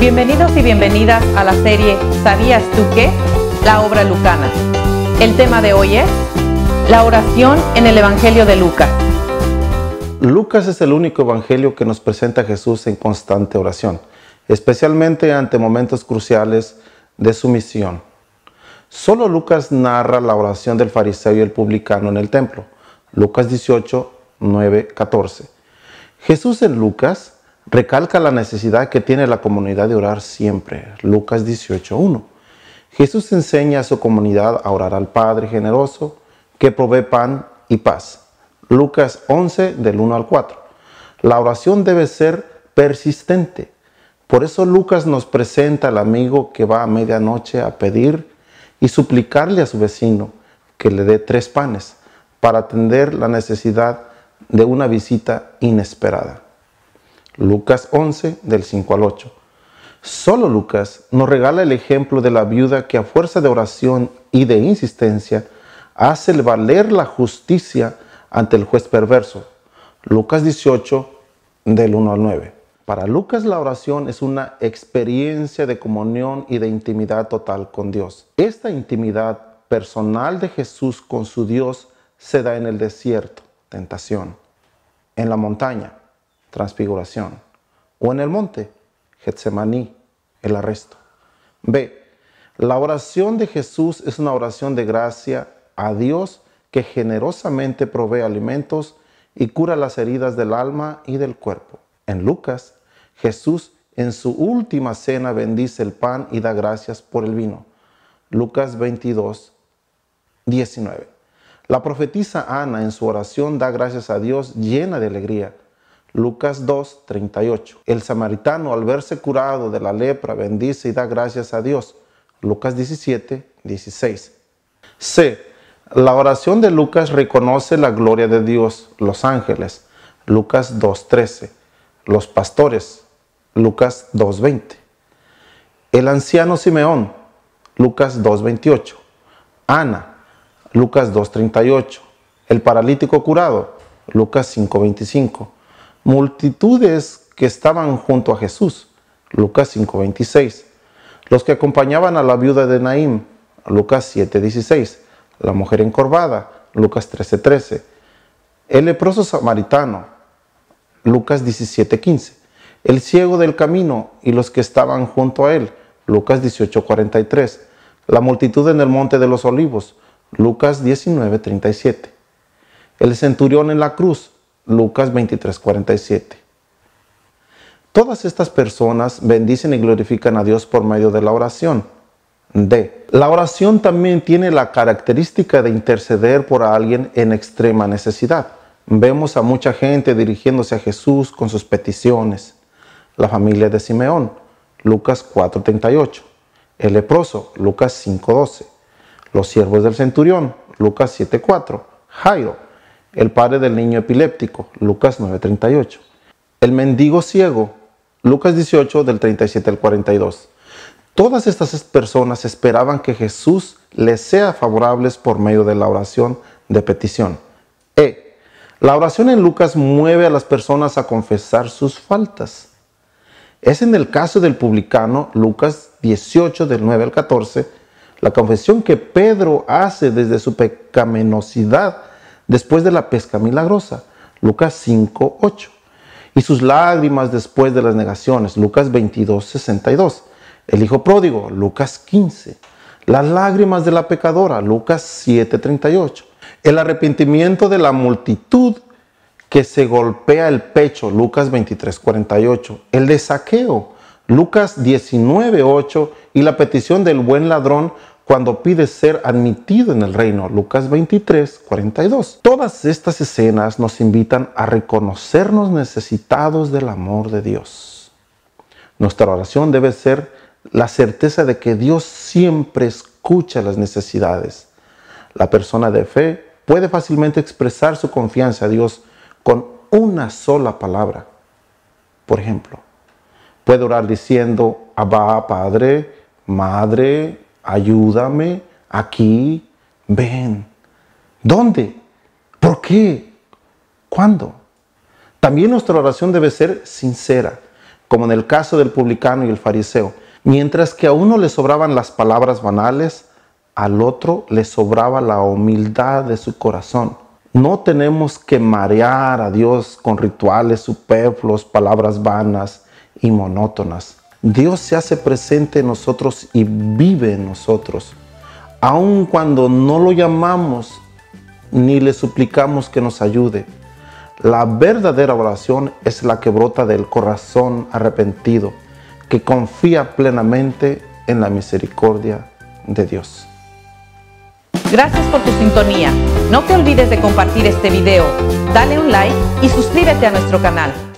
Bienvenidos y bienvenidas a la serie ¿Sabías tú qué? La obra lucana. El tema de hoy es la oración en el Evangelio de Lucas. Lucas es el único evangelio que nos presenta a Jesús en constante oración, especialmente ante momentos cruciales de su misión. Solo Lucas narra la oración del fariseo y el publicano en el templo. Lucas 18, 9, 14. Jesús en Lucas recalca la necesidad que tiene la comunidad de orar siempre. Lucas 18.1. Jesús enseña a su comunidad a orar al Padre generoso que provee pan y paz. Lucas 11 del 1 al 4. La oración debe ser persistente. Por eso Lucas nos presenta al amigo que va a medianoche a pedir y suplicarle a su vecino que le dé tres panes para atender la necesidad de una visita inesperada. Lucas 11 del 5 al 8. Solo Lucas nos regala el ejemplo de la viuda que a fuerza de oración y de insistencia hace valer la justicia ante el juez perverso. Lucas 18 del 1 al 9. Para Lucas la oración es una experiencia de comunión y de intimidad total con Dios. Esta intimidad personal de Jesús con su Dios se da en el desierto, tentación, en la montaña, transfiguración. O en el monte, Getsemaní, el arresto. B. La oración de Jesús es una oración de gracia a Dios que generosamente provee alimentos y cura las heridas del alma y del cuerpo. En Lucas, Jesús en su última cena bendice el pan y da gracias por el vino. Lucas 22, 19. La profetisa Ana en su oración da gracias a Dios llena de alegría Lucas 2.38 El samaritano al verse curado de la lepra bendice y da gracias a Dios. Lucas 17.16 C. La oración de Lucas reconoce la gloria de Dios, los ángeles. Lucas 2.13 Los pastores. Lucas 2.20 El anciano Simeón. Lucas 2.28 Ana. Lucas 2.38 El paralítico curado. Lucas 5.25 multitudes que estaban junto a Jesús. Lucas 5:26. Los que acompañaban a la viuda de Naim. Lucas 7:16. La mujer encorvada. Lucas 13:13. El leproso samaritano. Lucas 17:15. El ciego del camino y los que estaban junto a él. Lucas 18:43. La multitud en el monte de los olivos. Lucas 19:37. El centurión en la cruz. Lucas 23.47 Todas estas personas bendicen y glorifican a Dios por medio de la oración. D. La oración también tiene la característica de interceder por alguien en extrema necesidad. Vemos a mucha gente dirigiéndose a Jesús con sus peticiones. La familia de Simeón, Lucas 4:38. El leproso, Lucas 5:12. Los siervos del centurión, Lucas 7:4. Jairo, el padre del niño epiléptico, Lucas 9:38. El mendigo ciego, Lucas 18 del 37 al 42. Todas estas personas esperaban que Jesús les sea favorables por medio de la oración de petición. E. La oración en Lucas mueve a las personas a confesar sus faltas. Es en el caso del publicano, Lucas 18 del 9 al 14, la confesión que Pedro hace desde su pecaminosidad después de la pesca milagrosa, Lucas 5, 8. Y sus lágrimas después de las negaciones, Lucas 22, 62. El hijo pródigo, Lucas 15. Las lágrimas de la pecadora, Lucas 7, 38. El arrepentimiento de la multitud que se golpea el pecho, Lucas 23, 48. El desaqueo, Lucas 19, 8. Y la petición del buen ladrón, cuando pide ser admitido en el reino, Lucas 23, 42. Todas estas escenas nos invitan a reconocernos necesitados del amor de Dios. Nuestra oración debe ser la certeza de que Dios siempre escucha las necesidades. La persona de fe puede fácilmente expresar su confianza a Dios con una sola palabra. Por ejemplo, puede orar diciendo, Abba, Padre, Madre, ayúdame aquí, ven. ¿Dónde? ¿Por qué? ¿Cuándo? También nuestra oración debe ser sincera, como en el caso del publicano y el fariseo. Mientras que a uno le sobraban las palabras banales, al otro le sobraba la humildad de su corazón. No tenemos que marear a Dios con rituales superfluos, palabras vanas y monótonas. Dios se hace presente en nosotros y vive en nosotros. Aun cuando no lo llamamos ni le suplicamos que nos ayude. La verdadera oración es la que brota del corazón arrepentido, que confía plenamente en la misericordia de Dios. Gracias por tu sintonía. No te olvides de compartir este video, dale un like y suscríbete a nuestro canal.